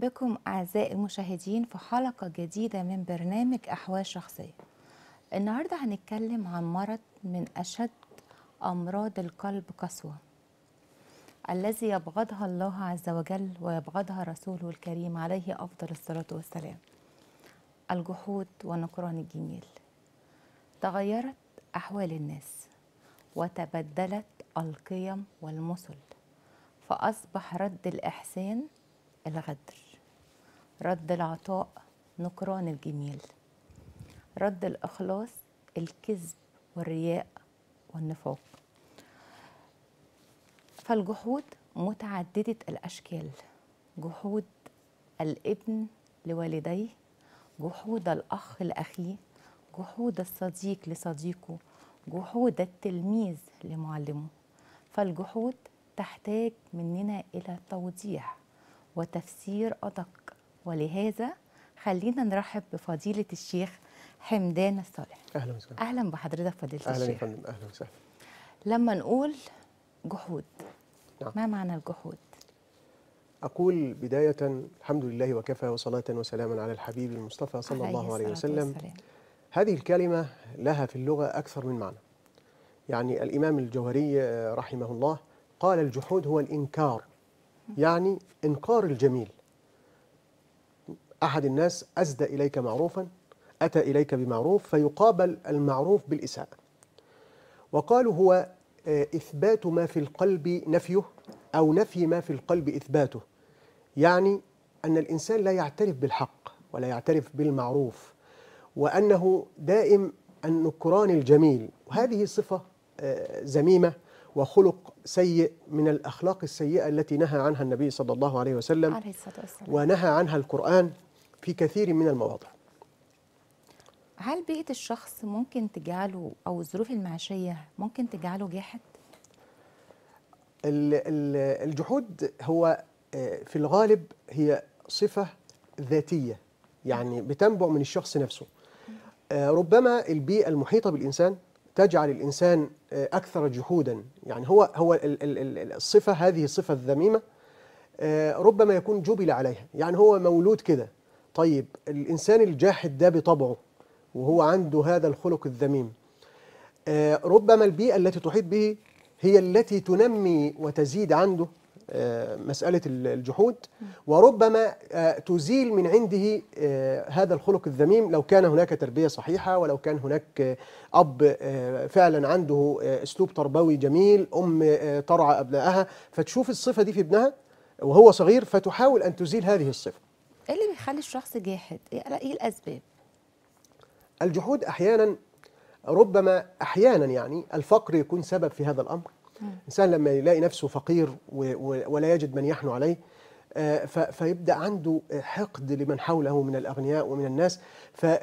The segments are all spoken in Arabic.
بكم أعزائي المشاهدين في حلقة جديدة من برنامج أحوال شخصية النهاردة هنتكلم عن مرض من أشد أمراض القلب قسوة الذي يبغضها الله عز وجل ويبغضها رسوله الكريم عليه أفضل الصلاة والسلام الجحود ونكران الجميل تغيرت أحوال الناس وتبدلت القيم والمثل فأصبح رد الإحسان الغدر رد العطاء نكران الجميل رد الإخلاص الكذب والرياء والنفاق فالجحود متعددة الأشكال جحود الابن لوالديه جحود الأخ لأخيه جحود الصديق لصديقه جحود التلميذ لمعلمه فالجحود تحتاج مننا إلى توضيح وتفسير أدق ولهذا خلينا نرحب بفضيلة الشيخ حمدان الصالح أهلا وسهلا أهلا بحضرتك فضيلة أهلا الشيخ أهلا يا فندم أهلا وسهلا لما نقول جحود نعم. ما معنى الجحود؟ أقول بداية الحمد لله وكفى وصلاة وسلاما على الحبيب المصطفى صلى عليه الله عليه وسلم والسلام. هذه الكلمة لها في اللغة أكثر من معنى يعني الإمام الجوهري آه، رحمه الله قال الجحود هو الإنكار يعني إنكار الجميل أحد الناس أسدى إليك معروفا أتى إليك بمعروف فيقابل المعروف بالإساءة وقالوا هو آه، إثبات ما في القلب نفيه أو نفي ما في القلب إثباته يعني أن الإنسان لا يعترف بالحق ولا يعترف بالمعروف وأنه دائم النكران الجميل وهذه صفة آه، زميمة وخلق سيء من الأخلاق السيئة التي نهى عنها النبي صلى الله عليه وسلم, عليه الصلاة والسلام. ونهى عنها القرآن في كثير من المواضع هل بيئة الشخص ممكن تجعله أو الظروف المعيشية ممكن تجعله جاحد؟ الجحود هو آه، في الغالب هي صفة ذاتية يعني بتنبع من الشخص نفسه آه، ربما البيئة المحيطة بالإنسان تجعل الإنسان آه، أكثر جحودا يعني هو هو الصفة هذه الصفة الذميمة ربما يكون جبل عليها يعني هو مولود كده طيب الإنسان الجاحد ده بطبعه وهو عنده هذا الخلق الذميم آه، ربما البيئة التي تحيط به هي التي تنمي وتزيد عنده آه، مسألة الجحود وربما آه، تزيل من عنده هذا الخلق الذميم لو كان هناك تربية صحيحة ولو كان هناك أب فعلا عنده أسلوب تربوي جميل أم ترعى أبنائها فتشوف الصفة دي في ابنها وهو صغير فتحاول أن تزيل هذه الصفة ايه اللي بيخلي الشخص جاحد إيه, ايه الاسباب الجحود احيانا ربما احيانا يعني الفقر يكون سبب في هذا الامر الانسان لما يلاقي نفسه فقير ولا يجد من يحنو عليه آه، فيبدا عنده حقد لمن حوله من الاغنياء ومن الناس فيبقى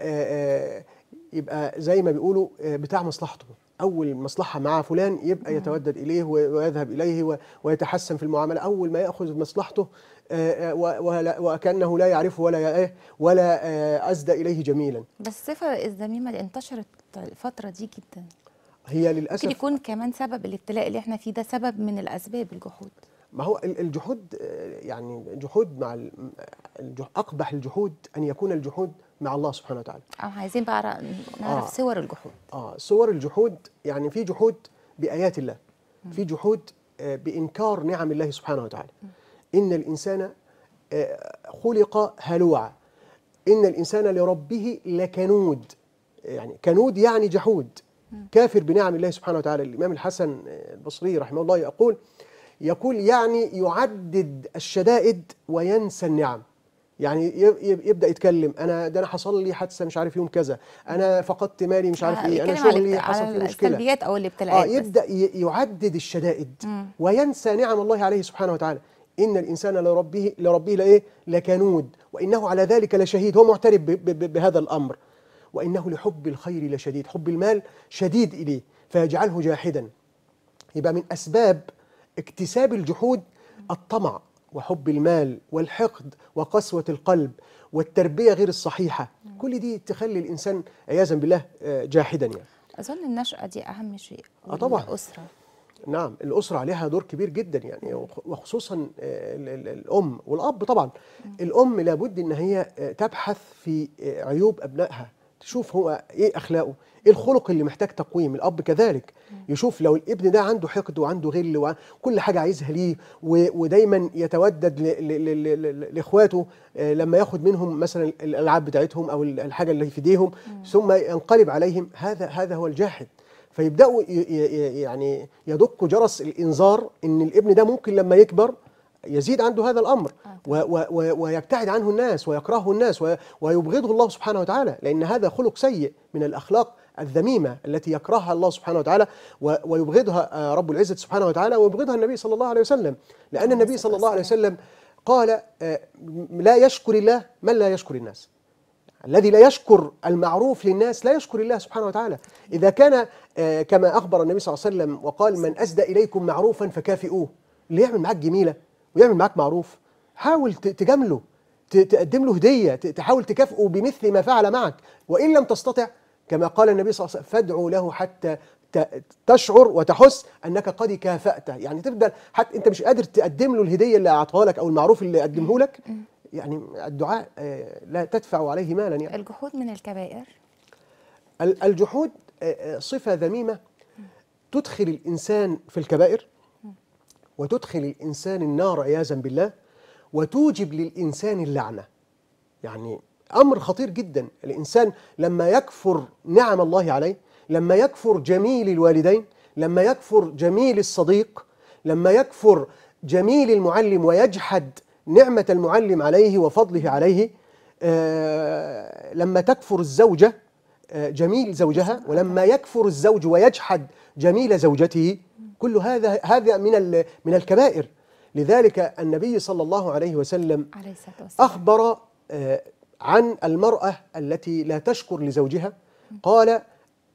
آه، آه، زي ما بيقولوا بتاع مصلحته اول مصلحه مع فلان يبقى يتودد اليه ويذهب اليه ويتحسن في المعامله اول ما ياخذ مصلحته آه، آه، وكانه لا يعرفه ولا ايه ولا آه، ازدى اليه جميلا بس صفه الذميمه اللي انتشرت الفتره دي جدا هي للاسف ممكن يكون كمان سبب الابتلاء اللي احنا فيه ده سبب من الاسباب الجحود ما هو الجحود يعني جحود مع اقبح الجحود ان يكون الجحود مع الله سبحانه وتعالى اه عايزين بقى نعرف آه صور الجحود اه صور الجحود يعني في جحود بايات الله في جحود بانكار نعم الله سبحانه وتعالى إن الإنسان آه، خلق هلوعا إن الإنسان لربه لكنود يعني كنود يعني جحود كافر بنعم الله سبحانه وتعالى الإمام الحسن آه، البصري رحمه الله يقول يقول يعني يعدد الشدائد وينسى النعم يعني يبدا يتكلم انا ده انا حصل لي حادثه مش عارف يوم كذا انا فقدت مالي مش عارف ايه انا شغلي حصل فيه مشكله السلبيات او الابتلاءات اه يبدا يعدد الشدائد مم. وينسى نعم الله عليه سبحانه وتعالى إن الإنسان لربه لربه لإيه؟ لكنود وإنه على ذلك لشهيد هو معترف بهذا الأمر وإنه لحب الخير لشديد حب المال شديد إليه فيجعله جاحدا يبقى من أسباب اكتساب الجحود الطمع وحب المال والحقد وقسوة القلب والتربية غير الصحيحة كل دي تخلي الإنسان عياذا بالله آه، جاحدا يعني أظن النشأة دي أهم شيء أه طبعا الأسرة نعم الاسره عليها دور كبير جدا يعني وخصوصا آه، الام والاب طبعا الام لابد ان هي آه، تبحث في آه، عيوب ابنائها تشوف هو ايه اخلاقه ايه الخلق اللي محتاج تقويم الاب كذلك يشوف لو الابن ده عنده حقد وعنده غل وكل حاجه عايزها ليه ودايما يتودد لاخواته لما ياخد منهم مثلا الالعاب بتاعتهم او الحاجه اللي في ايديهم ثم ينقلب عليهم هذا هذا هو الجاحد فيبداوا يعني يدقوا جرس الانذار ان الابن ده ممكن لما يكبر يزيد عنده هذا الامر آه، ويبتعد عنه الناس ويكرهه الناس ويبغضه الله سبحانه وتعالى لان هذا خلق سيء من الاخلاق الذميمه التي يكرهها الله سبحانه وتعالى ويبغضها آه، رب العزه سبحانه وتعالى ويبغضها النبي صلى الله عليه وسلم لان آه، النبي صلى الله عليه وسلم قال لا يشكر الله من لا يشكر الناس الذي لا يشكر المعروف للناس لا يشكر الله سبحانه وتعالى إذا كان آه، كما أخبر النبي صلى الله عليه وسلم وقال من أسدى إليكم معروفا فكافئوه اللي يعمل معاك جميلة ويعمل معاك معروف حاول تجامله تقدم له هدية تحاول تكافئه بمثل ما فعل معك وإن لم تستطع كما قال النبي صلى الله عليه وسلم فادعوا له حتى تشعر وتحس انك قد كافأته يعني تفضل حتى انت مش قادر تقدم له الهديه اللي اعطاها لك او المعروف اللي قدمه لك يعني الدعاء آه، لا تدفع عليه مالا يعني الجحود من الكبائر الجحود آه، آه، صفة ذميمة تدخل الإنسان في الكبائر وتدخل الإنسان النار عياذا بالله وتوجب للإنسان اللعنة يعني أمر خطير جدا الإنسان لما يكفر نعم الله عليه لما يكفر جميل الوالدين لما يكفر جميل الصديق لما يكفر جميل المعلم ويجحد نعمة المعلم عليه وفضله عليه آه، لما تكفر الزوجة آه، جميل زوجها ولما يكفر الزوج ويجحد جميل زوجته كل هذا هذا من من الكبائر لذلك النبي صلى الله عليه وسلم أخبر آه، عن المرأة التي لا تشكر لزوجها قال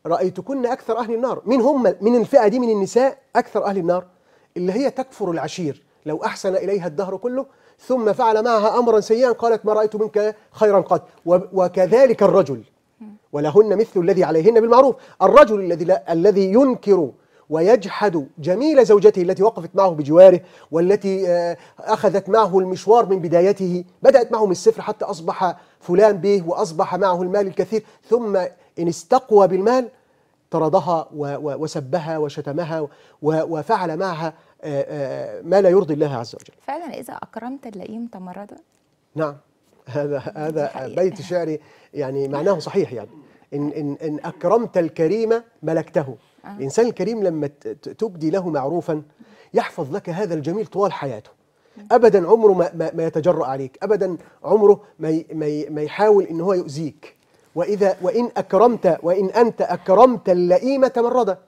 رأيتكن أكثر أهل النار من هم من الفئة دي من النساء أكثر أهل النار اللي هي تكفر العشير لو أحسن إليها الدهر كله ثم فعل معها أمرا سيئا قالت ما رأيت منك خيرا قط وكذلك الرجل ولهن مثل الذي عليهن بالمعروف الرجل الذي لا الذي ينكر ويجحد جميل زوجته التي وقفت معه بجواره والتي آه، أخذت معه المشوار من بدايته بدأت معه من الصفر حتى أصبح فلان به وأصبح معه المال الكثير ثم إن استقوى بالمال طردها وسبها وشتمها وفعل معها آه، آه، ما لا يرضي الله عز وجل فعلا إذا أكرمت اللئيم تمردا نعم هذا هذا بيت شعري يعني معناه صحيح يعني إن, إن, إن أكرمت الكريم ملكته آه. الإنسان الكريم لما تبدي له معروفا يحفظ لك هذا الجميل طوال حياته أبدا عمره ما, ما, يتجرأ عليك أبدا عمره ما, ما, ما يحاول إن هو يؤذيك وإذا وإن أكرمت وإن أنت أكرمت اللئيم تمردا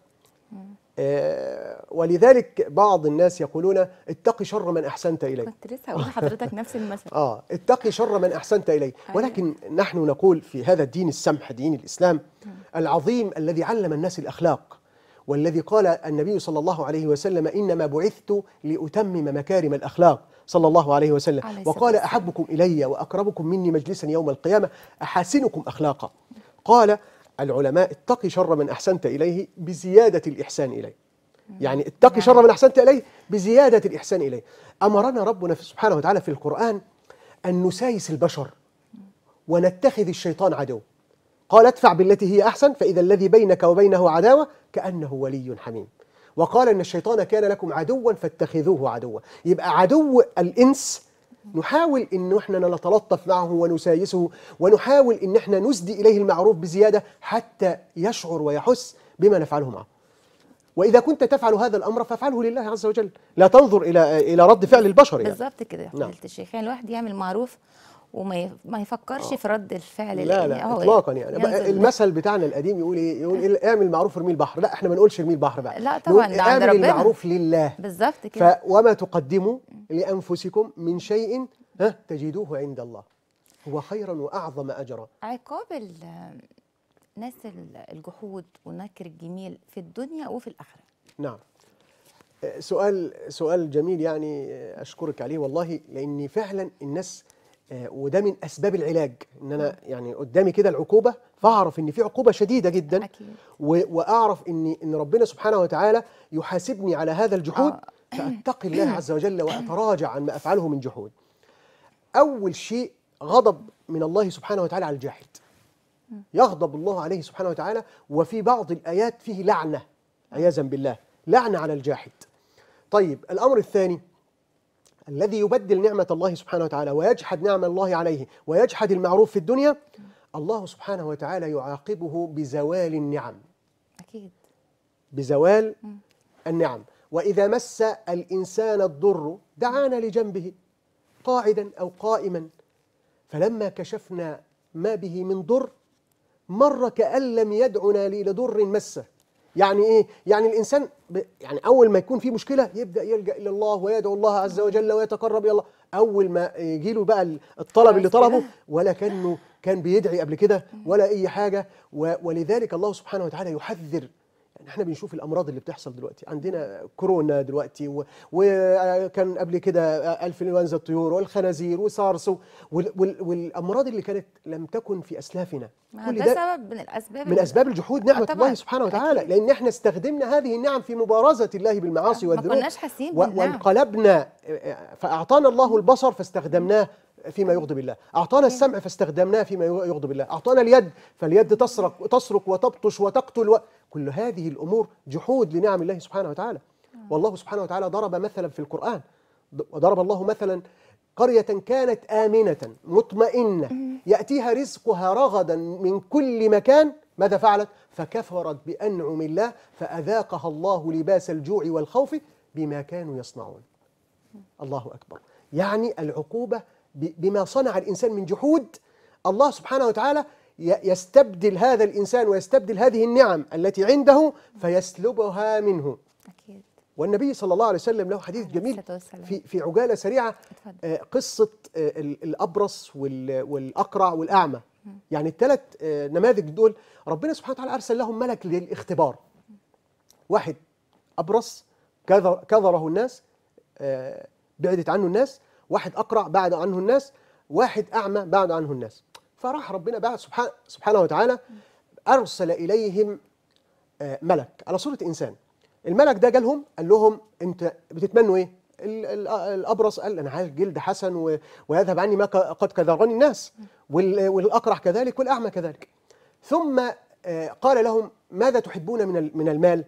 ولذلك بعض الناس يقولون اتقي شر من احسنت اليه كنت لسه هقول لحضرتك نفس المثل اه اتقي شر من احسنت اليه أيوة. ولكن نحن نقول في هذا الدين السمح دين الاسلام العظيم الذي علم الناس الاخلاق والذي قال النبي صلى الله عليه وسلم انما بعثت لاتمم مكارم الاخلاق صلى الله عليه وسلم عليه وقال احبكم الي واقربكم مني مجلسا يوم القيامه احاسنكم اخلاقا قال العلماء اتقي شر من احسنت اليه بزياده الاحسان اليه يعني اتقي شر من نعم. أحسنت إليه بزيادة الإحسان إليه أمرنا ربنا سبحانه وتعالى في القرآن أن نسايس البشر ونتخذ الشيطان عدو قال ادفع بالتي هي أحسن فإذا الذي بينك وبينه عداوة كأنه ولي حميم وقال إن الشيطان كان لكم عدوا فاتخذوه عدوا يبقى عدو الإنس نحاول إن إحنا نتلطف معه ونسايسه ونحاول إن إحنا نسدي إليه المعروف بزيادة حتى يشعر ويحس بما نفعله معه واذا كنت تفعل هذا الامر فافعله لله عز وجل لا تنظر الى الى رد فعل البشر يعني بالظبط كده يا فضيله نعم. الشيخ يعني الواحد يعمل معروف وما ما يفكرش آه. في رد الفعل لا لا اطلاقا يعني المثل بتاعنا القديم يقول ايه يقول إيه اعمل معروف ارمي البحر لا احنا ما نقولش ارمي البحر بقى لا طبعا ده عند ربنا المعروف لله بالظبط كده فوما تقدموا لانفسكم من شيء ها تجدوه عند الله هو خيرا واعظم اجرا عقاب ناس الجحود ونكر الجميل في الدنيا وفي الآخرة نعم أه، سؤال سؤال جميل يعني أه، أشكرك عليه والله لأن فعلا الناس أه، وده من أسباب العلاج إن أنا نعم. يعني قدامي كده العقوبة فأعرف إن في عقوبة شديدة جدا أكيد. وأعرف إن إن ربنا سبحانه وتعالى يحاسبني على هذا الجحود فأتقي الله عز وجل وأتراجع عن ما أفعله من جحود أول شيء غضب من الله سبحانه وتعالى على الجاحد يغضب الله عليه سبحانه وتعالى وفي بعض الآيات فيه لعنة عياذا بالله لعنة على الجاحد طيب الأمر الثاني الذي يبدل نعمة الله سبحانه وتعالى ويجحد نعم الله عليه ويجحد المعروف في الدنيا الله سبحانه وتعالى يعاقبه بزوال النعم أكيد بزوال النعم وإذا مس الإنسان الضر دعانا لجنبه قاعدا أو قائما فلما كشفنا ما به من ضر مر كأن لم يدعنا لضر مسه يعني ايه يعني الانسان ب... يعني اول ما يكون في مشكله يبدا يلجا الى الله ويدعو الله عز وجل ويتقرب الى الله اول ما يجي له بقى الطلب اللي طلبه ولا كانه كان بيدعي قبل كده ولا اي حاجه و... ولذلك الله سبحانه وتعالى يحذر احنا بنشوف الامراض اللي بتحصل دلوقتي عندنا كورونا دلوقتي وكان قبل كده انفلونزا الطيور والخنازير وسارس والامراض اللي كانت لم تكن في اسلافنا كل ده, ده سبب من الاسباب من اسباب الجحود نعمه الله سبحانه وتعالى أكيد. لان احنا استخدمنا هذه النعم في مبارزه الله بالمعاصي والذنوب ما كناش حاسين وانقلبنا آه، آه، فاعطانا الله البصر فاستخدمناه فيما يغضب الله أعطانا السمع فاستخدمناه فيما يغضب الله أعطانا اليد فاليد تسرق, تسرق وتبطش وتقتل و... كل هذه الأمور جحود لنعم الله سبحانه وتعالى والله سبحانه وتعالى ضرب مثلا في القرآن وضرب الله مثلا قرية كانت آمنة مطمئنة يأتيها رزقها رغدا من كل مكان ماذا فعلت؟ فكفرت بأنعم الله فأذاقها الله لباس الجوع والخوف بما كانوا يصنعون الله أكبر يعني العقوبة بما صنع الإنسان من جحود الله سبحانه وتعالى يستبدل هذا الإنسان ويستبدل هذه النعم التي عنده فيسلبها منه أكيد. والنبي صلى الله عليه وسلم له حديث جميل في, في عجالة سريعة آه، قصة آه، الأبرص والأقرع والأعمى يعني الثلاث آه، نماذج دول ربنا سبحانه وتعالى أرسل لهم ملك للاختبار واحد أبرص كذره الناس بعدت عنه الناس واحد أقرع بعد عنه الناس واحد أعمى بعد عنه الناس فراح ربنا بعد سبحان سبحانه وتعالى أرسل إليهم آه، ملك على صورة إنسان الملك ده جالهم قال لهم أنت بتتمنوا إيه الابرص قال انا عايز جلد حسن ويذهب عني ما قد كدرني الناس والاقرع كذلك والاعمى كذلك ثم آه، قال لهم ماذا تحبون من المال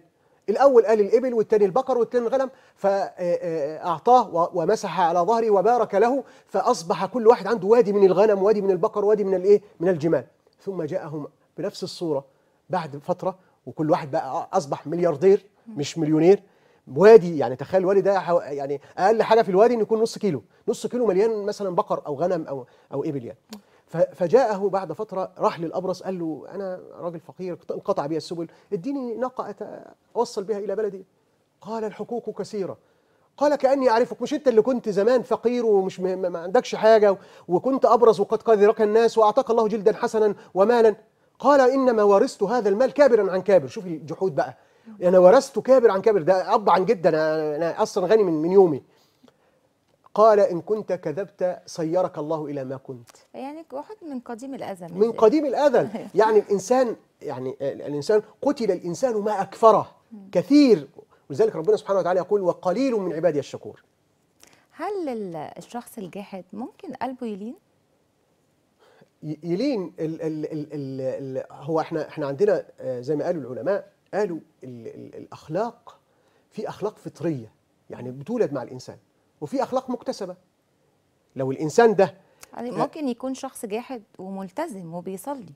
الأول قال الإبل والتاني البقر والتاني الغنم فأعطاه ومسح على ظهره وبارك له فأصبح كل واحد عنده وادي من الغنم وادي من البقر وادي من الإيه من الجمال ثم جاءهم بنفس الصورة بعد فترة وكل واحد بقى أصبح ملياردير مش مليونير وادي يعني تخيل الوادي ده يعني اقل حاجه في الوادي ان يكون نص كيلو نص كيلو مليان مثلا بقر او غنم او او ابل يعني فجاءه بعد فترة راح للأبرص قال له أنا راجل فقير انقطع بي السبل اديني ناقة أوصل بها إلى بلدي قال الحقوق كثيرة قال كأني أعرفك مش أنت اللي كنت زمان فقير ومش ما عندكش حاجة وكنت أبرص وقد قذرك الناس وأعطاك الله جلدا حسنا ومالا قال إنما ورثت هذا المال كابرا عن كابر شوف الجحود بقى أنا ورثت كابر عن كابر ده أب عن جدا أنا, أنا أصلا غني من, من يومي قال إن كنت كذبت سيرك الله إلى ما كنت يعني واحد من قديم الأزل من قديم الأزل يعني الإنسان يعني الإنسان قتل الإنسان ما أكفره كثير ولذلك ربنا سبحانه وتعالى يقول وقليل من عبادي الشكور هل الشخص الجاحد ممكن قلبه يلين؟ يلين الـ الـ الـ الـ هو احنا احنا عندنا آه، زي ما قالوا العلماء قالوا الـ الـ الأخلاق في أخلاق فطرية يعني بتولد مع الإنسان وفي اخلاق مكتسبه لو الانسان ده يعني ممكن يكون شخص جاحد وملتزم وبيصلي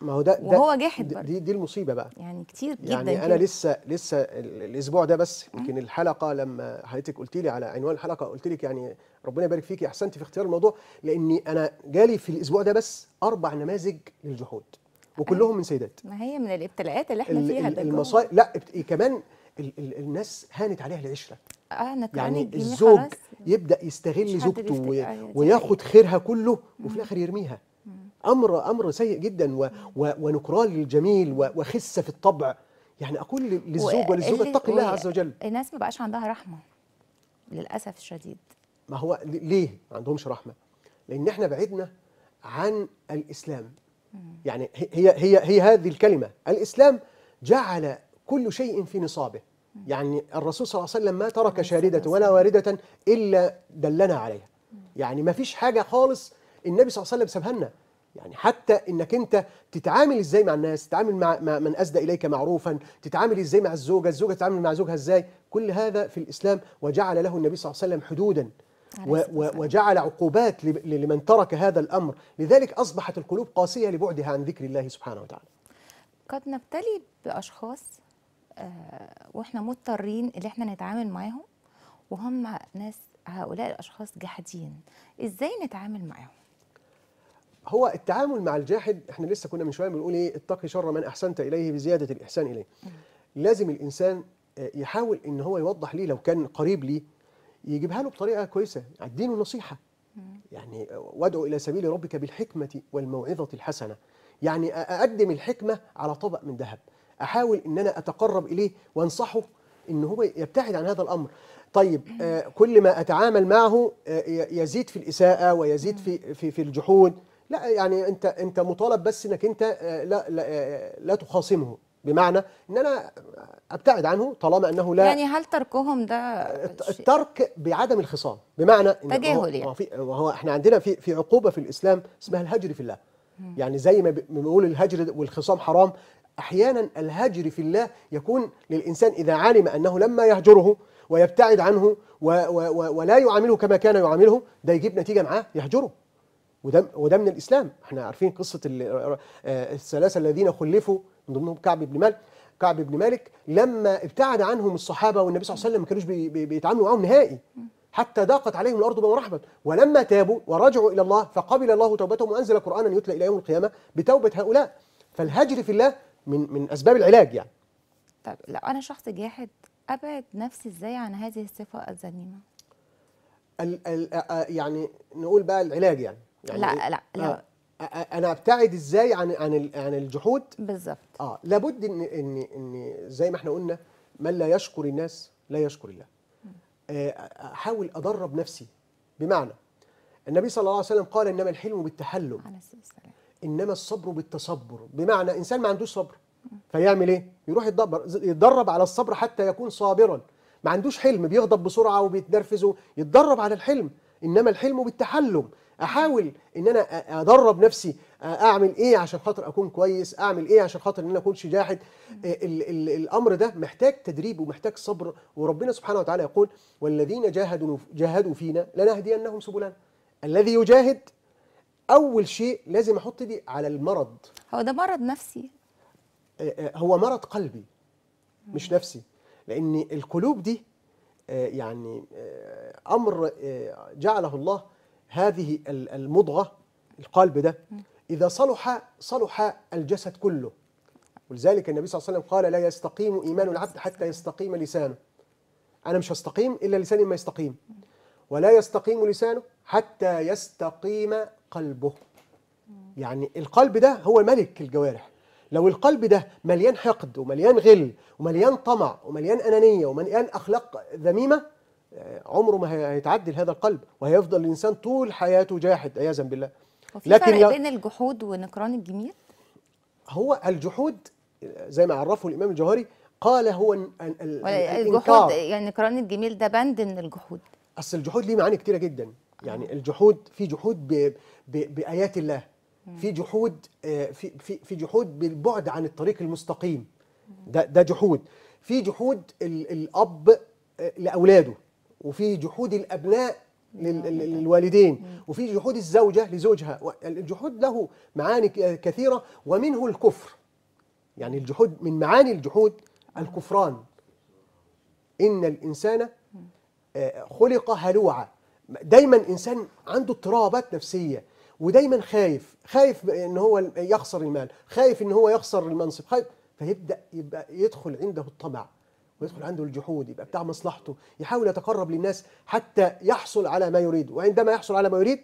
ما هو ده, وهو جاحد برضه دي دي المصيبه بقى يعني كتير جدا يعني انا كده. لسه لسه الاسبوع ده بس يمكن الحلقه لما حضرتك قلت لي على عنوان الحلقه قلت لك يعني ربنا يبارك فيكي احسنتي في اختيار الموضوع لاني انا جالي في الاسبوع ده بس اربع نماذج للجحود وكلهم من سيدات ما هي من الابتلاءات اللي احنا فيها المصائب لا كمان ال ال الناس هانت عليها العشره آه، يعني الزوج يبدا يستغل زوجته و... آه، وياخد خيرها كله وفي الاخر يرميها امر امر سيء جدا و... و... ونكران للجميل و... وخسه في الطبع يعني اقول للزوج وللزوجه اتق الله عز وجل الناس ما بقاش عندها رحمه للاسف الشديد ما هو ليه ما عندهمش رحمه لان احنا بعدنا عن الاسلام يعني هي هي هي هذه الكلمه الاسلام جعل كل شيء في نصابه يعني الرسول صلى الله عليه وسلم ما ترك شاردة ولا واردة إلا دلنا عليها يعني ما فيش حاجة خالص النبي صلى الله عليه وسلم سابها لنا يعني حتى انك انت تتعامل ازاي مع الناس تتعامل مع, مع من اسدى اليك معروفا تتعامل ازاي مع الزوجه الزوجه تتعامل مع زوجها ازاي كل هذا في الاسلام وجعل له النبي صلى الله عليه وسلم حدودا وجعل عقوبات لمن ترك هذا الامر لذلك اصبحت القلوب قاسيه لبعدها عن ذكر الله سبحانه وتعالى قد نبتلي باشخاص آه، واحنا مضطرين ان احنا نتعامل معاهم وهم ناس هؤلاء الاشخاص جاحدين ازاي نتعامل معاهم هو التعامل مع الجاحد احنا لسه كنا من شويه بنقول ايه اتقي شر من احسنت اليه بزياده الاحسان اليه لازم الانسان آه، يحاول ان هو يوضح ليه لو كان قريب ليه يجيبها له بطريقه كويسه اديله نصيحه يعني آه، وادعو الى سبيل ربك بالحكمه والموعظه الحسنه يعني اقدم الحكمه على طبق من ذهب احاول ان انا اتقرب اليه وانصحه ان هو يبتعد عن هذا الامر طيب آه، كل ما اتعامل معه آه، يزيد في الاساءه ويزيد في في في الجحود لا يعني انت انت مطالب بس انك انت آه، لا لا, لا تخاصمه بمعنى ان انا ابتعد عنه طالما انه لا يعني هل تركهم ده الترك بعدم الخصام بمعنى تجاهل يعني وهو احنا عندنا في في عقوبه في الاسلام اسمها الهجر في الله يعني زي ما بنقول الهجر والخصام حرام أحيانا الهجر في الله يكون للإنسان إذا علم أنه لما يهجره ويبتعد عنه و و ولا يعامله كما كان يعامله ده يجيب نتيجة معاه يهجره وده, وده من الإسلام احنا عارفين قصة آه، الثلاثة الذين خلفوا من ضمنهم كعب بن مالك كعب بن مالك لما ابتعد عنهم الصحابة والنبي صلى الله عليه وسلم ما كانوش بي بي بيتعاملوا معاهم نهائي حتى ضاقت عليهم الارض بما رحبت ولما تابوا ورجعوا الى الله فقبل الله توبتهم وانزل قرانا يتلى الى يوم القيامه بتوبه هؤلاء فالهجر في الله من من اسباب العلاج يعني طب لو انا شخص جاحد ابعد نفسي ازاي عن هذه الصفه الذميمه ال ال يعني نقول بقى العلاج يعني, يعني لا لا إيه؟ لا آه انا ابتعد ازاي عن عن عن الجحود بالظبط اه لابد ان ان ان زي ما احنا قلنا من لا يشكر الناس لا يشكر الله آه، احاول ادرب نفسي بمعنى النبي صلى الله عليه وسلم قال انما الحلم بالتحلم عليه والسلام انما الصبر بالتصبر بمعنى انسان ما عندوش صبر فيعمل ايه يروح يتدبر يتدرب على الصبر حتى يكون صابرا ما عندوش حلم بيغضب بسرعه وبيتنرفز يتدرب على الحلم انما الحلم بالتحلم احاول ان انا ادرب نفسي اعمل ايه عشان خاطر اكون كويس اعمل ايه عشان خاطر ان انا اكونش جاحد ال ال الامر ده محتاج تدريب ومحتاج صبر وربنا سبحانه وتعالى يقول والذين جاهدوا جاهدوا فينا لنهدينهم سبلنا الذي يجاهد اول شيء لازم احط ايدي على المرض هو ده مرض نفسي آه، آه، هو مرض قلبي مش نفسي لان القلوب دي آه، يعني امر جعله الله هذه المضغه القلب ده اذا صلح صلح الجسد كله ولذلك النبي صلى الله عليه وسلم قال لا يستقيم ايمان العبد حتى يستقيم لسانه انا مش هستقيم الا لساني ما يستقيم ولا يستقيم لسانه حتى يستقيم قلبه يعني القلب ده هو ملك الجوارح لو القلب ده مليان حقد ومليان غل ومليان طمع ومليان أنانية ومليان أخلاق ذميمة آه، عمره ما هيتعدل هذا القلب وهيفضل الإنسان طول حياته جاحد عياذا بالله لكن فرق بين الجحود ونكران الجميل هو الجحود آه، زي ما عرفه الإمام الجوهري قال هو الجحود يعني نكران الجميل ده بند من الجحود اصل الجحود ليه معاني كتيره جدا يعني آه. الجحود في جحود ب... ب... بايات الله في جحود آه، في في في جحود بالبعد عن الطريق المستقيم ده ده جحود في جحود الاب آه، لاولاده وفي جحود الابناء للوالدين وفي جحود الزوجه لزوجها الجحود له معاني كثيره ومنه الكفر يعني الجحود من معاني الجحود الكفران ان الانسان خلق هلوعا دايما إنسان عنده اضطرابات نفسية ودايما خايف خايف ان هو يخسر المال خايف ان هو يخسر المنصب خايف فيبدا يبقى يدخل عنده الطمع ويدخل عنده الجحود يبقى بتاع مصلحته يحاول يتقرب للناس حتى يحصل على ما يريد وعندما يحصل على ما يريد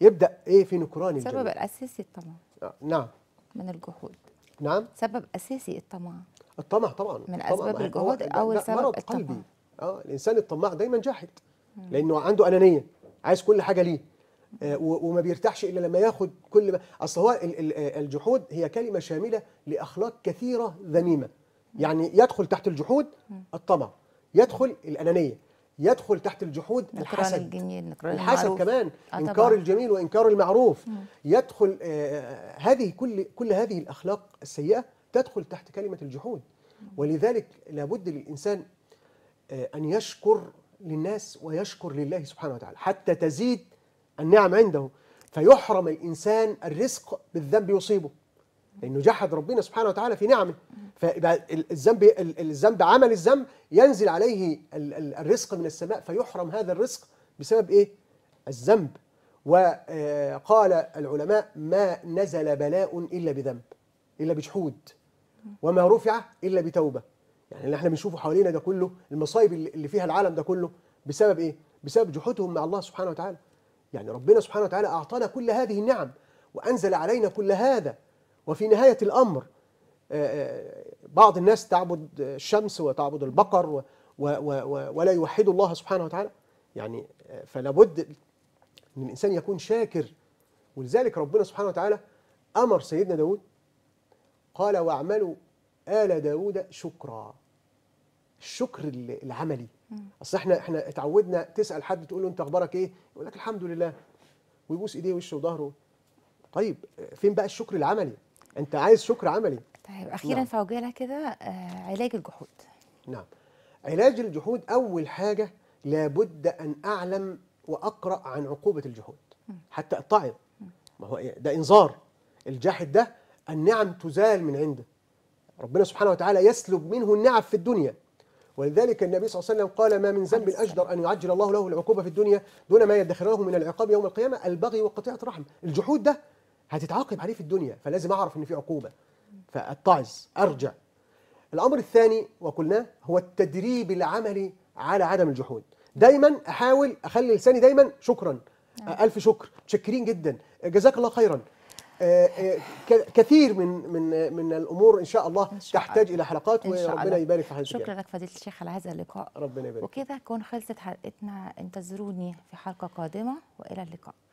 يبدا ايه في نكران الجنة سبب اساسي الطمع آه، نعم من الجحود نعم سبب اساسي الطمع الطمع طبعا من اسباب الجحود اول سبب الطمع. اه الانسان الطماع دايما جاحد لانه عنده انانيه عايز كل حاجه ليه آه، وما بيرتاحش الا لما ياخد كل ما اصل هو الجحود هي كلمه شامله لاخلاق كثيره ذميمه يعني يدخل تحت الجحود الطمع يدخل الانانيه يدخل تحت الجحود الحسد الحسد آه، كمان انكار الجميل وانكار المعروف يدخل آه، هذه كل كل هذه الاخلاق السيئه تدخل تحت كلمه الجحود ولذلك لابد للانسان آه، أن يشكر للناس ويشكر لله سبحانه وتعالى حتى تزيد النعم عنده فيحرم الإنسان الرزق بالذنب يصيبه لأنه جحد ربنا سبحانه وتعالى في نعمه فالذنب الذنب عمل الذنب ينزل عليه الرزق من السماء فيحرم هذا الرزق بسبب إيه؟ الذنب وقال آه، العلماء ما نزل بلاء إلا بذنب إلا بجحود وما رفع إلا بتوبة يعني اللي احنا بنشوفه حوالينا ده كله المصايب اللي فيها العالم ده كله بسبب ايه بسبب جحودهم مع الله سبحانه وتعالى يعني ربنا سبحانه وتعالى اعطانا كل هذه النعم وانزل علينا كل هذا وفي نهايه الامر آه، آه، بعض الناس تعبد الشمس وتعبد البقر و و و ولا يوحد الله سبحانه وتعالى يعني آه، فلا بد ان الانسان يكون شاكر ولذلك ربنا سبحانه وتعالى امر سيدنا داود قال واعملوا آل داود شكرا الشكر العملي اصل احنا احنا اتعودنا تسال حد تقول له انت اخبارك ايه يقول لك الحمد لله ويبوس ايديه وشه وظهره طيب فين بقى الشكر العملي انت عايز شكر عملي طيب اخيرا نعم. فوجئنا كده آه، علاج الجحود نعم علاج الجحود اول حاجه لابد ان اعلم واقرا عن عقوبه الجحود حتى اتعظ ما هو إيه؟ ده انذار الجاحد ده النعم تزال من عنده ربنا سبحانه وتعالى يسلب منه النعم في الدنيا ولذلك النبي صلى الله عليه وسلم قال ما من ذنب أجدر أن يعجل الله له العقوبة في الدنيا دون ما يدخره من العقاب يوم القيامة البغي وقطيعة رحم الجحود ده هتتعاقب عليه في الدنيا فلازم أعرف إن في عقوبة فأتعظ أرجع الأمر الثاني وقلناه هو التدريب العملي على عدم الجحود دايما أحاول أخلي لساني دايما شكرا نعم. ألف شكر متشكرين جدا جزاك الله خيرا آه، آه، كثير من من من الامور ان شاء الله إن شاء تحتاج الى حلقات وربنا يبارك في حضرتك شكرا لك فضيله الشيخ على هذا اللقاء ربنا يبارك وكده تكون خلصت حلقتنا انتظروني في حلقه قادمه والى اللقاء